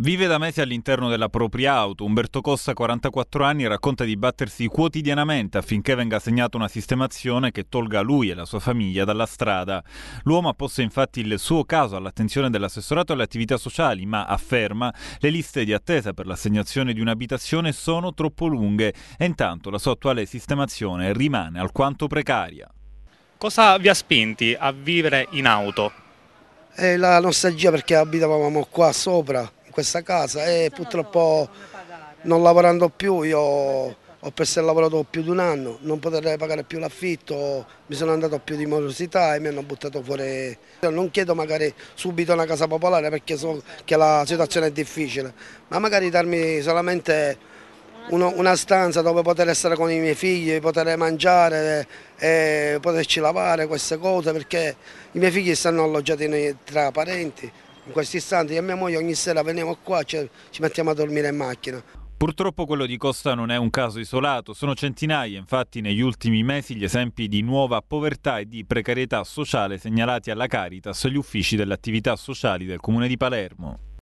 Vive da mesi all'interno della propria auto. Umberto Costa, 44 anni, racconta di battersi quotidianamente affinché venga assegnata una sistemazione che tolga lui e la sua famiglia dalla strada. L'uomo ha posto infatti il suo caso all'attenzione dell'assessorato alle attività sociali, ma afferma le liste di attesa per l'assegnazione di un'abitazione sono troppo lunghe e intanto la sua attuale sistemazione rimane alquanto precaria. Cosa vi ha spinti a vivere in auto? È eh, la nostalgia perché abitavamo qua sopra questa casa e purtroppo non lavorando più io ho perso il lavoro dopo più di un anno, non potrei pagare più l'affitto, mi sono andato più di morosità e mi hanno buttato fuori. Non chiedo magari subito una casa popolare perché so che la situazione è difficile, ma magari darmi solamente una stanza dove poter essere con i miei figli, poter mangiare, poterci lavare queste cose perché i miei figli stanno alloggiati tra parenti in questi istanti io e mia moglie ogni sera veniamo qua, cioè, ci mettiamo a dormire in macchina. Purtroppo quello di Costa non è un caso isolato, sono centinaia infatti negli ultimi mesi gli esempi di nuova povertà e di precarietà sociale segnalati alla Caritas e agli uffici delle attività sociali del Comune di Palermo.